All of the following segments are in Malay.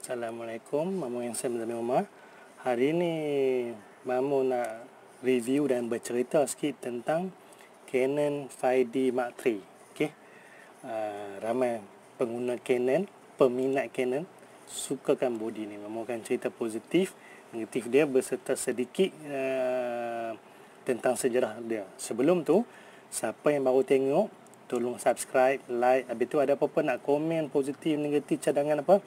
Assalamualaikum Mamu yang saya menjamin Mama Hari ini Mamu nak review dan bercerita sikit tentang Canon 5D Mark III okay? uh, Ramai pengguna Canon Peminat Canon Sukakan bodi ni Mamu akan cerita positif Negatif dia berserta sedikit uh, Tentang sejarah dia Sebelum tu Siapa yang baru tengok Tolong subscribe, like Habis tu ada apa-apa nak komen positif, negatif, cadangan apa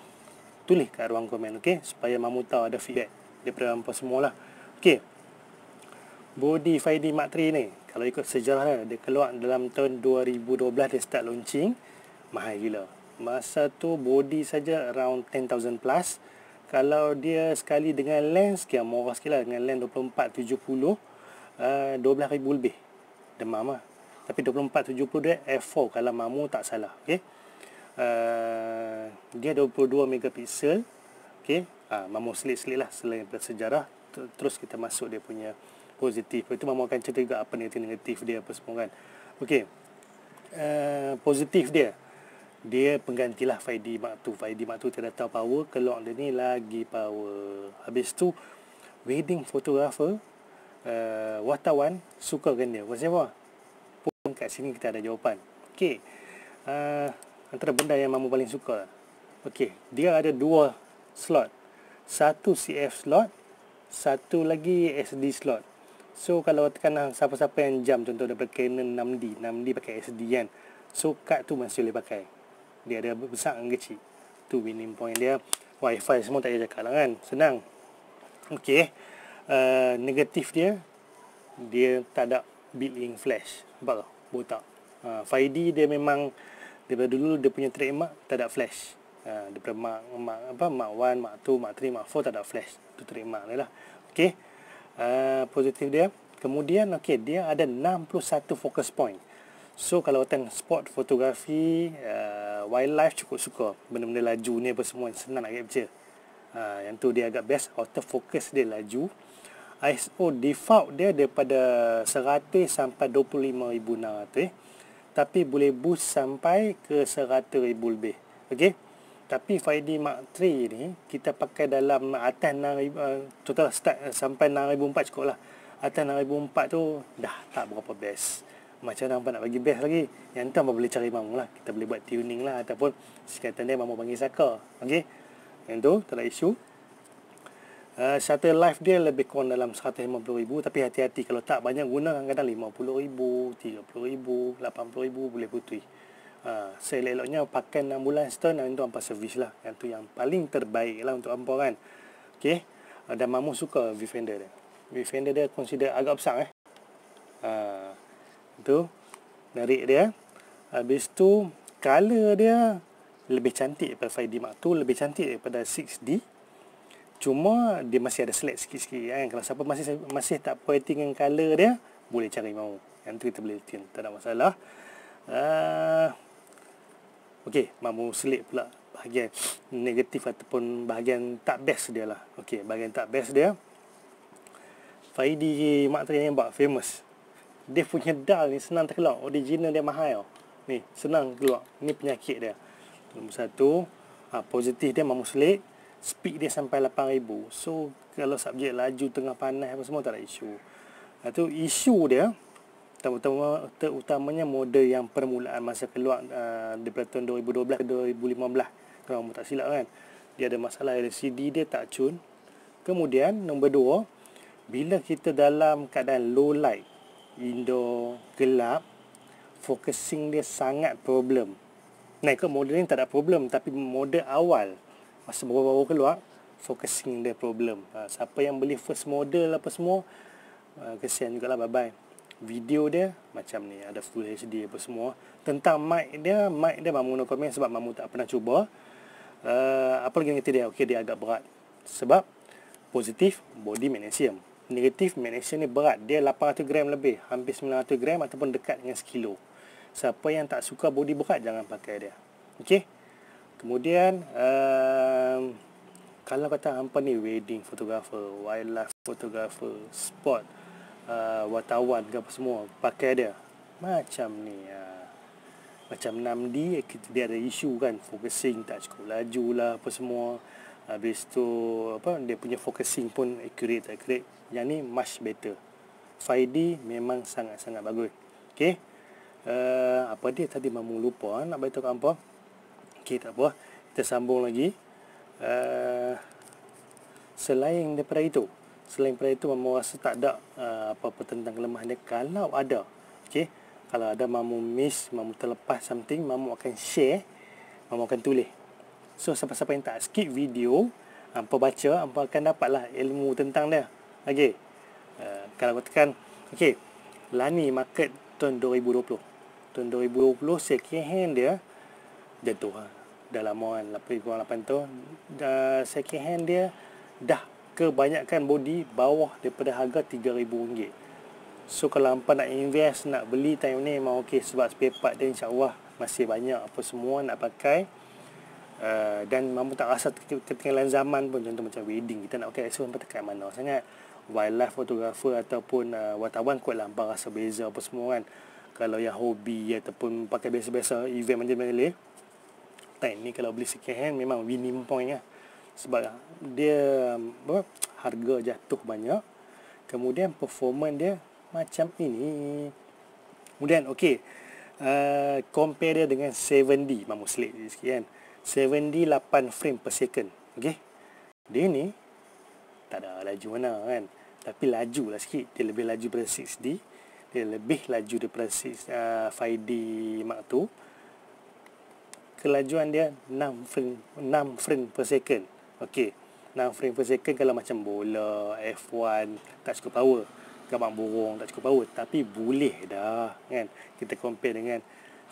tulis kat ruang komen okey supaya mamu tahu ada feedback daripada hangpa semualah okey body Fidi Mark 3 ni kalau ikut sejarah dia, dia keluar dalam tahun 2012 dia start launching mahal gila masa tu body saja around 10000 plus kalau dia sekali dengan lens kira murah sikitlah dengan lens 24 70 uh, 12000 lebih demam ah tapi 24 70 dia F4 kalau mamu tak salah okey uh, dia 22 megapiksel okey ha, ah, mamu selit-selit lah selain daripada sejarah terus kita masuk dia punya positif itu mamu akan cerita juga apa negatif negatif dia apa semua kan okey uh, positif dia dia penggantilah Faidi d Faidi II 5 tidak tahu power keluar dia ni lagi power habis tu wedding photographer uh, wartawan suka kan dia pasal apa pun kat sini kita ada jawapan Okay? uh, eh, antara benda yang mamu paling suka Okey, dia ada dua slot. Satu CF slot, satu lagi SD slot. So kalau tekanlah siapa-siapa yang jam contoh daripada Canon 6D, 6D pakai SD kan. So kad tu masih boleh pakai. Dia ada besar dan kecil. Tu winning point dia. Wi-Fi semua tak payah cakap lah kan. Senang. Okey. Uh, negatif dia, dia tak ada built-in flash. Nampak tak? Botak. Uh, ah, 5D dia memang, daripada dulu dia punya trademark, tak ada flash. Ah, daripada mak, mak apa mak wan mak tu mak tri mak four tak ada flash tu trademark ni lah okay, uh, ah, positif dia kemudian okay, dia ada 61 focus point so kalau tentang sport fotografi uh, wildlife cukup suka benda-benda laju ni apa semua senang nak je, uh, yang tu dia agak best auto focus dia laju ISO default dia daripada 100 sampai 25,600 eh. Tapi boleh boost sampai ke 100,000 lebih. okay tapi 5D Mark III ni kita pakai dalam atas 6000 eh, total start eh, sampai 6004 cukup lah atas 6004 tu dah tak berapa best macam mana nak bagi best lagi yang tu boleh cari mamu lah kita boleh buat tuning lah ataupun sekatan dia mamu panggil saka ok yang tu tak ada isu Uh, eh, shutter life dia lebih kurang dalam RM150,000 tapi hati-hati kalau tak banyak guna kadang-kadang RM50,000, RM30,000, RM80,000 boleh putih Uh, Seleloknya pakai 6 bulan stern dan untuk ampah servis lah. Yang tu yang paling terbaik lah untuk ampah kan. Okay. Ada ah, dan mamu suka Vfender dia. Vfender dia consider agak besar eh. Uh, tu. Narik dia. Habis tu. Color dia. Lebih cantik daripada 5D Mark 2. Lebih cantik daripada 6D. Cuma dia masih ada select sikit-sikit kan. Kalau siapa masih masih tak puas dengan color dia. Boleh cari mau. Yang tu kita boleh tin. Tak ada masalah. Uh, Okey, mahu selit pula bahagian negatif ataupun bahagian tak best dia lah. Okey, bahagian tak best dia. Faidi Mak Tari yang famous. Dia punya dal ni senang terkeluar. Original dia mahal. Ni, senang keluar. Ni penyakit dia. Nombor satu, ha, positif dia mahu selit. Speed dia sampai 8,000. So, kalau subjek laju tengah panas apa semua tak ada isu. Ha, tu, isu dia, terutama terutamanya model yang permulaan masa keluar uh, daripada tahun 2012 ke 2015 kalau kamu tak silap kan dia ada masalah LCD dia tak cun kemudian nombor dua bila kita dalam keadaan low light indoor gelap focusing dia sangat problem naik ke model ni tak ada problem tapi model awal masa baru-baru keluar focusing dia problem uh, siapa yang beli first model apa semua uh, kesian lah, bye-bye video dia macam ni ada full HD apa semua tentang mic dia mic dia mamu nak komen sebab mamu tak pernah cuba uh, apa lagi yang kata dia okey dia agak berat sebab positif body magnesium negatif magnesium ni berat dia 800 gram lebih hampir 900 gram ataupun dekat dengan 1 kilo siapa yang tak suka body berat jangan pakai dia okey kemudian uh, kalau kata hampa ni wedding photographer wildlife photographer sport uh, wartawan ke apa semua pakai dia macam ni uh, macam Namdi eh, dia ada isu kan focusing tak cukup laju lah apa semua habis tu apa dia punya focusing pun accurate accurate yang ni much better 5D memang sangat-sangat bagus Okay uh, Apa dia tadi Mamu lupa eh, Nak beritahu apa Okay tak apa Kita sambung lagi uh, Selain daripada itu selain daripada itu mamu rasa tak ada uh, apa-apa tentang kelemahan dia kalau ada okey kalau ada mamu miss mamu terlepas something mamu akan share mamu akan tulis so siapa-siapa yang tak skip video apa um, baca apa um, akan dapatlah ilmu tentang dia okey uh, kalau katakan okey lani market tahun 2020 tahun 2020 sekian dia jatuh ha? dah lama kan 8.8 tu uh, second hand dia dah kebanyakan body bawah daripada harga RM3,000 so kalau hampa nak invest nak beli time ni memang ok sebab spare part dia insyaAllah masih banyak apa semua nak pakai uh, dan mampu tak rasa ketinggalan zaman pun contoh macam wedding kita nak pakai okay, so hampa mana sangat wildlife photographer ataupun uh, wartawan kot lah hampa rasa beza apa semua kan kalau yang hobi ataupun pakai biasa-biasa event macam mana boleh ni kalau beli second hand memang winning point lah ya sebab dia apa, harga jatuh banyak kemudian performance dia macam ini kemudian okey uh, compare dia dengan 7D mamu selit sikit kan 7D 8 frame per second okey dia ni tak ada laju mana kan tapi lajulah sikit dia lebih laju daripada 6D dia lebih laju daripada 6, uh, 5D mak tu kelajuan dia 6 frame 6 frame per second Okey. 6 frame per second kalau macam bola, F1, tak cukup power. Gambar burung tak cukup power. Tapi boleh dah. Kan? Kita compare dengan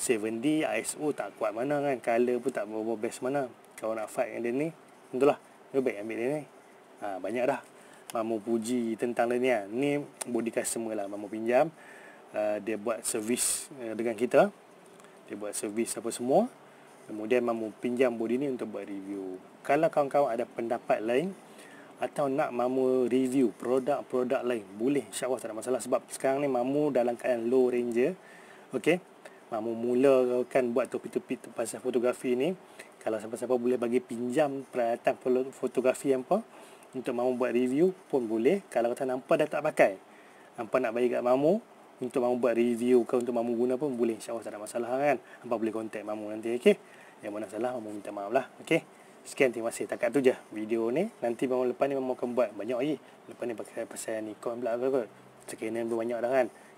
7D, ISO tak kuat mana kan. Color pun tak berapa best mana. Kalau nak fight dengan dia ni, lah, Dia baik ambil dia ni. Ha, banyak dah. Mamu puji tentang dia ni lah. Ni body customer lah Mamu pinjam. Uh, dia buat servis uh, eh, dengan kita. Dia buat servis apa semua kemudian mamu pinjam bodi ni untuk buat review kalau kawan-kawan ada pendapat lain atau nak mamu review produk-produk lain boleh insyaallah tak ada masalah sebab sekarang ni mamu dalam keadaan low ranger okey mamu mulakan buat topi-topi pasal fotografi ni kalau siapa-siapa boleh bagi pinjam peralatan fotografi yang apa untuk mamu buat review pun boleh kalau kata nampak dah tak pakai nampak nak bagi kat mamu untuk mamu buat review ke untuk mamu guna pun boleh insyaallah tak ada masalah kan hangpa boleh contact mamu nanti okey yang mana salah mamu minta maaf lah okey sekian terima kasih takat tu je video ni nanti mamu lepas ni mamu akan buat banyak lagi lepas ni pakai pasal ni kon pula kot sekian banyak dah kan